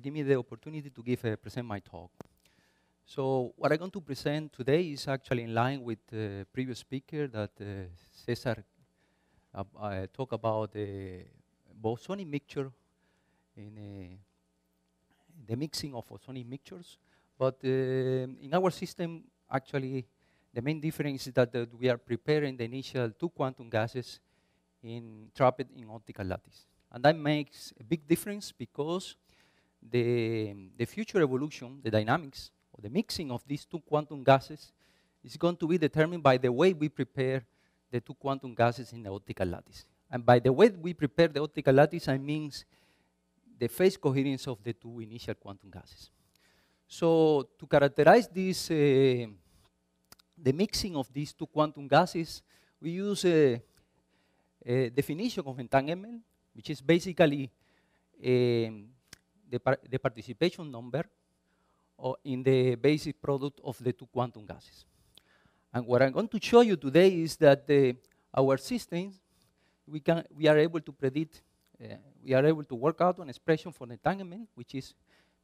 for giving me the opportunity to give uh, present my talk. So what I'm going to present today is actually in line with the previous speaker that uh, Cesar uh, uh, talked about the bosonic mixture in the mixing of bosonic mixtures. But in our system, actually, the main difference is that, that we are preparing the initial two quantum gases in trapped in optical lattice. And that makes a big difference because the, the future evolution, the dynamics, or the mixing of these two quantum gases is going to be determined by the way we prepare the two quantum gases in the optical lattice. And by the way we prepare the optical lattice, I mean the phase coherence of the two initial quantum gases. So to characterize this, uh, the mixing of these two quantum gases, we use a, a definition of entanglement, which is basically um, the, par the participation number in the basic product of the two quantum gases. And what I'm going to show you today is that the, uh, our systems, we, can, we are able to predict, uh, we are able to work out an expression for entanglement, which is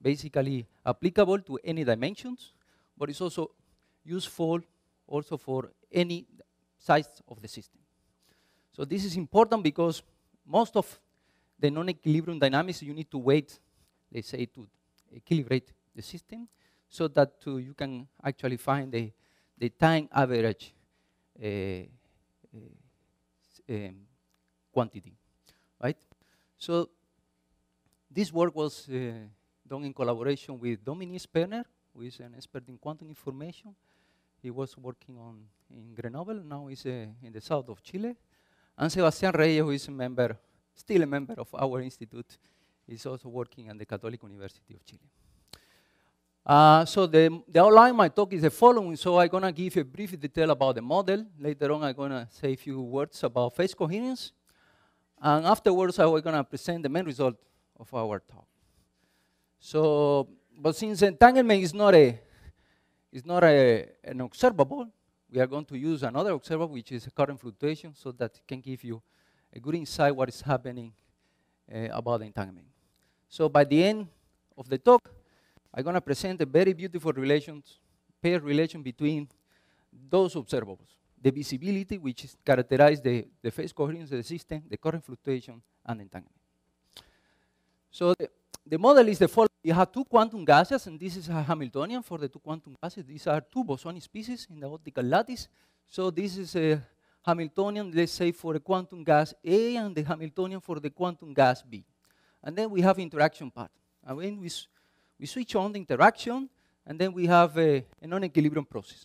basically applicable to any dimensions, but it's also useful also for any size of the system. So this is important because most of the non-equilibrium dynamics, you need to wait let's say, to equilibrate the system so that to, you can actually find the, the time average uh, uh, um, quantity, right? So this work was uh, done in collaboration with Dominique Sperner, who is an expert in quantum information. He was working on in Grenoble, now he's uh, in the south of Chile. And Sebastián Reyes, who is a member, still a member of our institute is also working at the Catholic University of Chile. Uh, so the, the outline of my talk is the following. So I'm going to give a brief detail about the model. Later on, I'm going to say a few words about phase coherence. And afterwards, I'm going to present the main result of our talk. So, but since entanglement is not, a, is not a, an observable, we are going to use another observable, which is current fluctuation, so that it can give you a good insight what is happening uh, about entanglement. So by the end of the talk, I'm going to present a very beautiful relations, pair relation between those observables. The visibility, which characterizes the, the phase coherence of the system, the current fluctuation, and entanglement. So the, the model is the following. You have two quantum gases, and this is a Hamiltonian for the two quantum gases. These are two bosonic species in the optical lattice. So this is a Hamiltonian, let's say, for a quantum gas A, and the Hamiltonian for the quantum gas B and then we have interaction part. And then we, we switch on the interaction, and then we have a, a non-equilibrium process.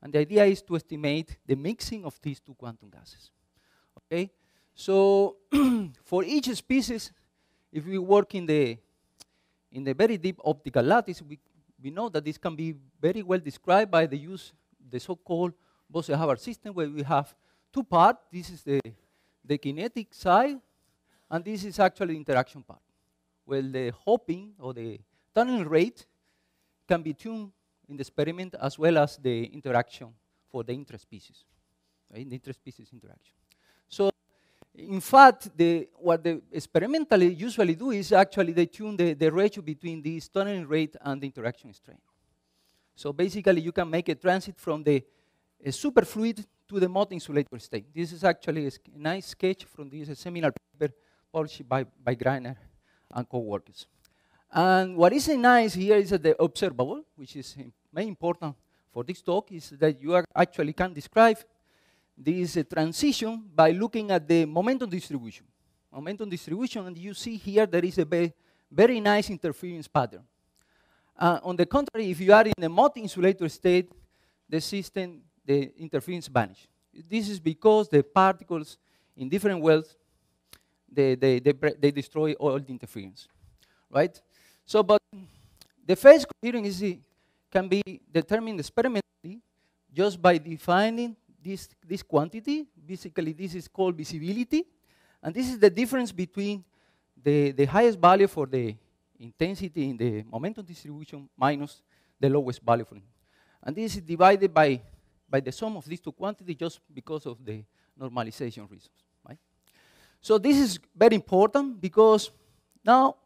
And the idea is to estimate the mixing of these two quantum gases. Okay, so for each species, if we work in the in the very deep optical lattice, we, we know that this can be very well described by the use the so-called Bose-Hubbard system, where we have two parts. This is the the kinetic side, and this is actually the interaction part. Well, the hopping or the tunneling rate can be tuned in the experiment as well as the interaction for the interspecies, right? the interspecies interaction. So in fact, the, what the experimentally usually do is actually they tune the, the ratio between the tunneling rate and the interaction strain. So basically, you can make a transit from the superfluid to the mod insulator state. This is actually a, a nice sketch from this seminal paper published by, by Greiner and co-workers. And what is nice here is that the observable, which is very important for this talk, is that you actually can describe this uh, transition by looking at the momentum distribution. Momentum distribution, and you see here there is a very, very nice interference pattern. Uh, on the contrary, if you are in a multi-insulator state, the system, the interference vanishes. This is because the particles in different wells they, they, they, they destroy all the interference, right? So, but the phase coherence can be determined experimentally just by defining this, this quantity. Basically, this is called visibility. And this is the difference between the, the highest value for the intensity in the momentum distribution minus the lowest value for it. And this is divided by, by the sum of these two quantities just because of the normalization reasons. So this is very important because now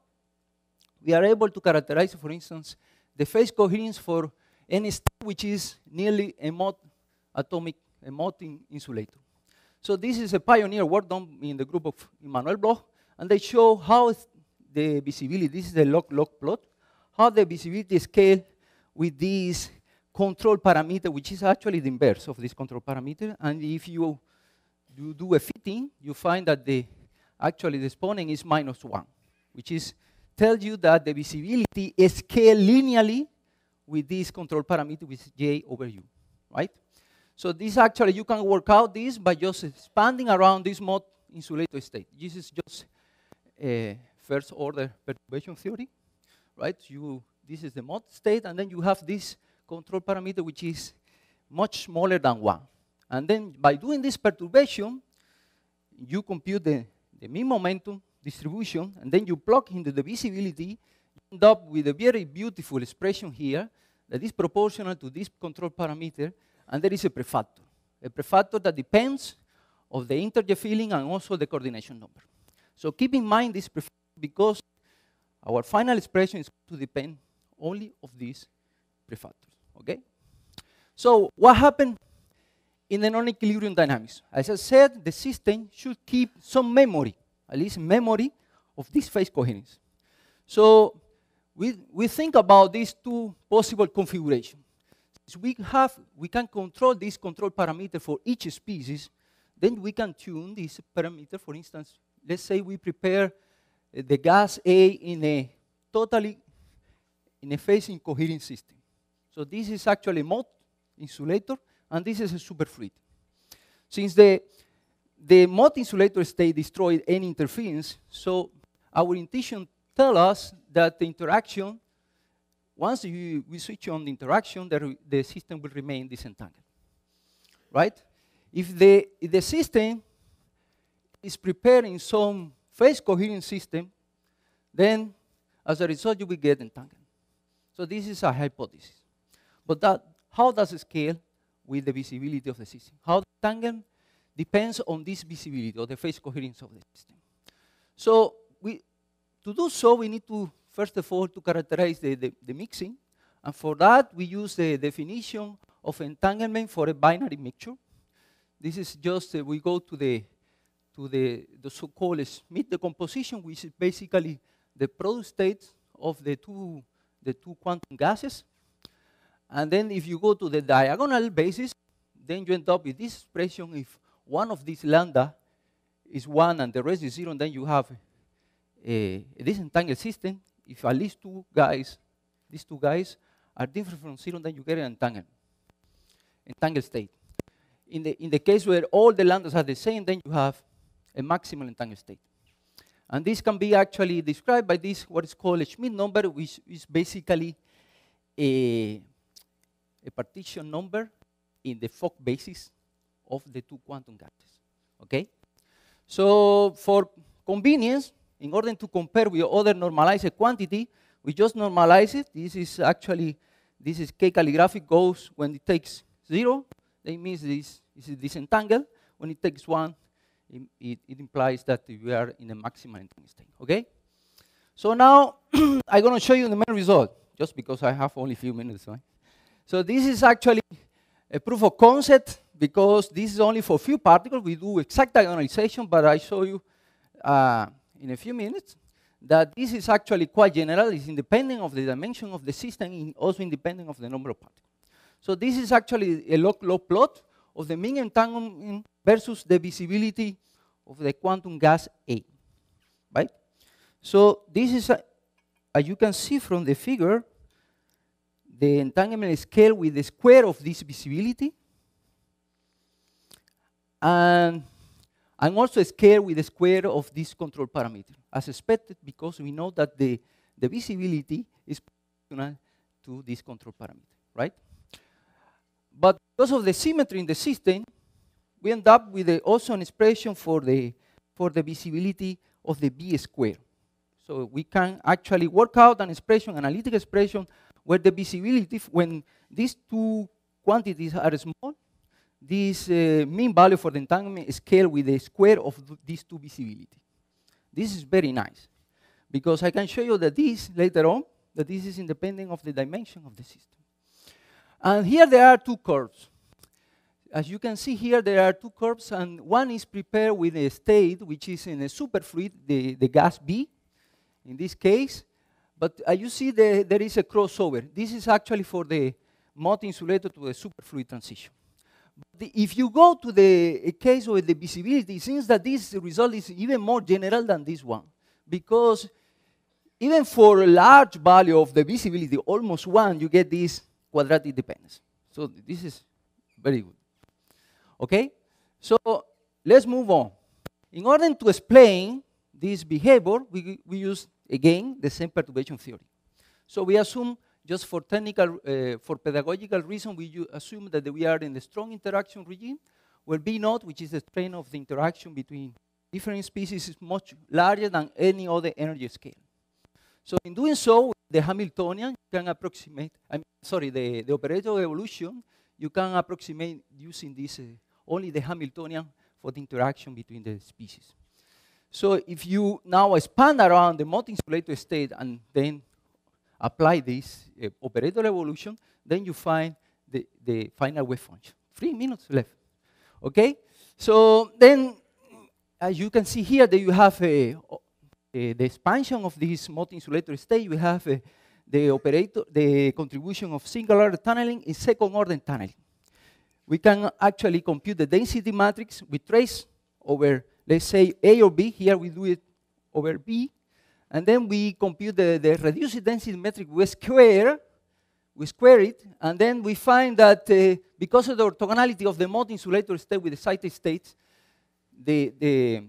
we are able to characterize, for instance, the phase coherence for any state which is nearly a mod atomic a mod insulator. So this is a pioneer work done in the group of Emmanuel Bloch, and they show how the visibility, this is the log-log plot, how the visibility scale with this control parameter, which is actually the inverse of this control parameter, and if you you do a fitting, you find that the actually the spawning is minus one, which is tells you that the visibility is linearly with this control parameter, which is j over u, right? So this actually, you can work out this by just expanding around this mod insulator state. This is just a first order perturbation theory, right? You, this is the mod state, and then you have this control parameter, which is much smaller than one. And then by doing this perturbation, you compute the, the mean momentum distribution, and then you plug into the visibility, you end up with a very beautiful expression here that is proportional to this control parameter, and there is a prefactor, a prefactor that depends of the integer filling and also the coordination number. So keep in mind this prefactor because our final expression is to depend only of these prefactors, okay? So what happened in the non-equilibrium dynamics. As I said, the system should keep some memory, at least memory of this phase coherence. So we, we think about these two possible configurations. We, have, we can control this control parameter for each species, then we can tune this parameter. For instance, let's say we prepare uh, the gas A in a totally, in a phase incoherent system. So this is actually a mod insulator and this is a superfluid. Since the, the mot insulator state destroyed any interference, so our intuition tells us that the interaction, once you, we switch on the interaction, the, the system will remain disentangled, right? If the, if the system is preparing some phase coherent system, then as a result you will get entangled. So this is a hypothesis. But that, how does it scale? with the visibility of the system. How the tangent depends on this visibility or the phase coherence of the system. So we, to do so, we need to, first of all, to characterize the, the, the mixing. And for that, we use the definition of entanglement for a binary mixture. This is just, uh, we go to the, to the, the so-called Smith decomposition, which is basically the product state of the two, the two quantum gases and then if you go to the diagonal basis, then you end up with this expression if one of these lambda is 1 and the rest is 0, then you have a, a disentangled system. If at least two guys, these two guys are different from 0, then you get an entangled, entangled state. In the, in the case where all the lambdas are the same, then you have a maximal entangled state. And this can be actually described by this, what is called a Schmidt number, which is basically a a partition number in the fog basis of the two quantum gases. Okay? So for convenience, in order to compare with other normalized quantity, we just normalize it. This is actually, this is K calligraphic goes when it takes zero, that means this, this is disentangled. When it takes one, it, it, it implies that we are in a maximum entanglement. state, okay? So now I'm gonna show you the main result, just because I have only a few minutes, right? So this is actually a proof of concept because this is only for few particles. We do exact diagonalization, but I show you uh, in a few minutes that this is actually quite general. It's independent of the dimension of the system and also independent of the number of particles. So this is actually a log-log plot of the mean entanglement versus the visibility of the quantum gas A, right? So this is, a, as you can see from the figure, the entanglement scale with the square of this visibility. And and also scale with the square of this control parameter, as expected, because we know that the, the visibility is proportional to this control parameter, right? But because of the symmetry in the system, we end up with a, also an expression for the, for the visibility of the B square. So we can actually work out an expression, analytic expression, where the visibility, when these two quantities are small, this uh, mean value for the entanglement is scaled with the square of th these two visibility. This is very nice, because I can show you that this, later on, that this is independent of the dimension of the system. And here there are two curves. As you can see here, there are two curves, and one is prepared with a state, which is in a superfluid, the, the gas B, in this case, but uh, you see the, there is a crossover. This is actually for the mod insulator to the superfluid transition. The, if you go to the case of the visibility, it seems that this result is even more general than this one. Because even for a large value of the visibility, almost one, you get this quadratic dependence. So this is very good. Okay? So let's move on. In order to explain this behavior, we, we use Again, the same perturbation theory. So we assume, just for technical, uh, for pedagogical reason, we assume that we are in the strong interaction regime, where B naught, which is the strain of the interaction between different species, is much larger than any other energy scale. So in doing so, the Hamiltonian can approximate, I'm sorry, the, the operator evolution, you can approximate using this, uh, only the Hamiltonian for the interaction between the species. So if you now expand around the multi-insulator state and then apply this uh, operator evolution, then you find the, the final wave function. Three minutes left. Okay? So then, as you can see here, that you have a, eh, a, eh, the expansion of this multi-insulator state. You have a, the operator, the contribution of single-order tunneling in second-order tunneling. We can actually compute the density matrix we trace over let's say A or B, here we do it over B, and then we compute the, the reduced density metric we square, we square it, and then we find that uh, because of the orthogonality of the mod insulator state with the excited states, the, the,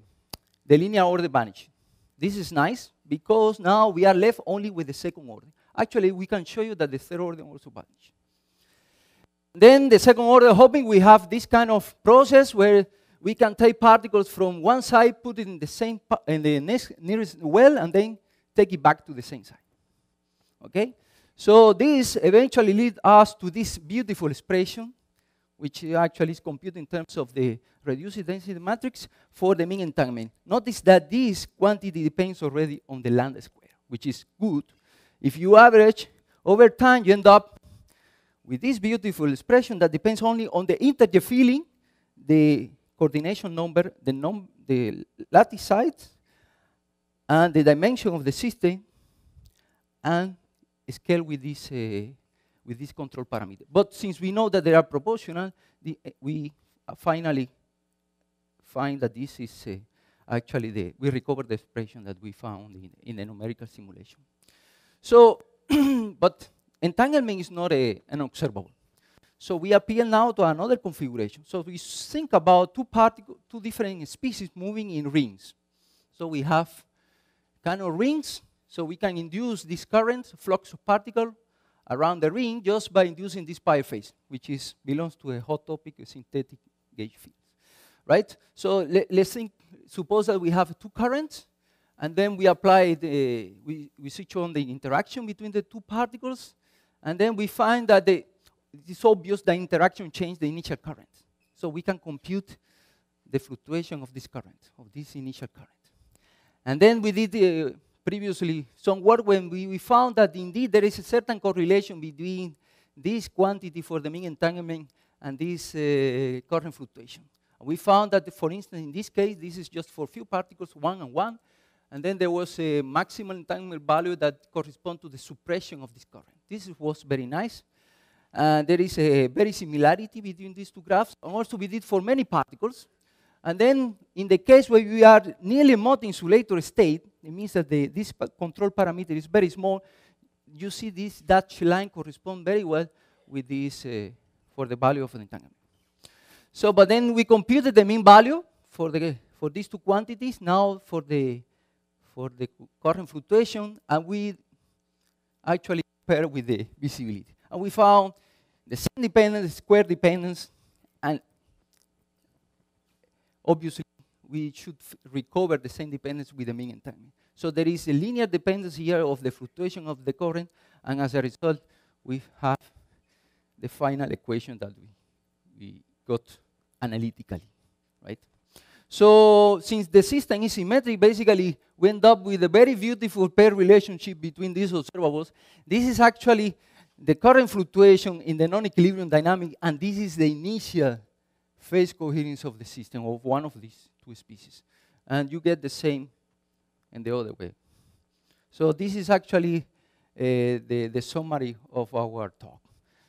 the linear order vanishes. This is nice because now we are left only with the second order. Actually, we can show you that the third order also vanishes. Then the second order hopping, we have this kind of process where we can take particles from one side, put it in the same in the next, nearest well, and then take it back to the same side. Okay? So this eventually leads us to this beautiful expression, which actually is computed in terms of the reduced density matrix for the mean entanglement. Notice that this quantity depends already on the lambda square, which is good. If you average over time, you end up with this beautiful expression that depends only on the integer filling, the coordination number, the, num the latticide, and the dimension of the system, and scale with this, uh, with this control parameter. But since we know that they are proportional, the, uh, we uh, finally find that this is uh, actually the, we recover the expression that we found in, in the numerical simulation. So, but entanglement is not a, uh, an observable. So we appeal now to another configuration. So we think about two, two different species moving in rings. So we have kind of rings, so we can induce this current, flux of particle, around the ring just by inducing this pi phase, which is belongs to a hot topic, a synthetic gauge field, right? So le let's think, suppose that we have two currents, and then we apply the, we, we switch on the interaction between the two particles, and then we find that the, it is obvious the interaction changed the initial current. So we can compute the fluctuation of this current, of this initial current. And then we did uh, previously some work when we, we found that indeed there is a certain correlation between this quantity for the mean entanglement and this uh, current fluctuation. We found that, for instance, in this case, this is just for few particles, one and one, and then there was a maximum entanglement value that corresponds to the suppression of this current. This was very nice. And uh, there is a very similarity between these two graphs. And also we did for many particles. And then in the case where we are nearly not insulator state, it means that the, this control parameter is very small. You see this dashed line correspond very well with this uh, for the value of the entanglement. So, but then we computed the mean value for the for these two quantities. Now for the for the current fluctuation, and we actually compare with the visibility, and we found the same dependence, the square dependence, and obviously we should recover the same dependence with the mean and time. So there is a linear dependence here of the fluctuation of the current, and as a result, we have the final equation that we, we got analytically, right? So since the system is symmetric, basically we end up with a very beautiful pair relationship between these observables. This is actually the current fluctuation in the non-equilibrium dynamic, and this is the initial phase coherence of the system of one of these two species. And you get the same in the other way. So this is actually uh, the, the summary of our talk.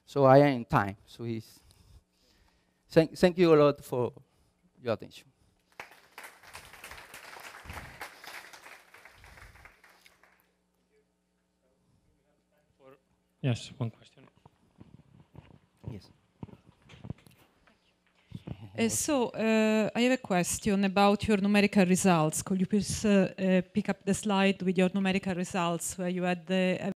So I am in time. So he's thank, thank you a lot for your attention. Yes, one question. Yes. Uh, so uh, I have a question about your numerical results. Could you please uh, uh pick up the slide with your numerical results where you had the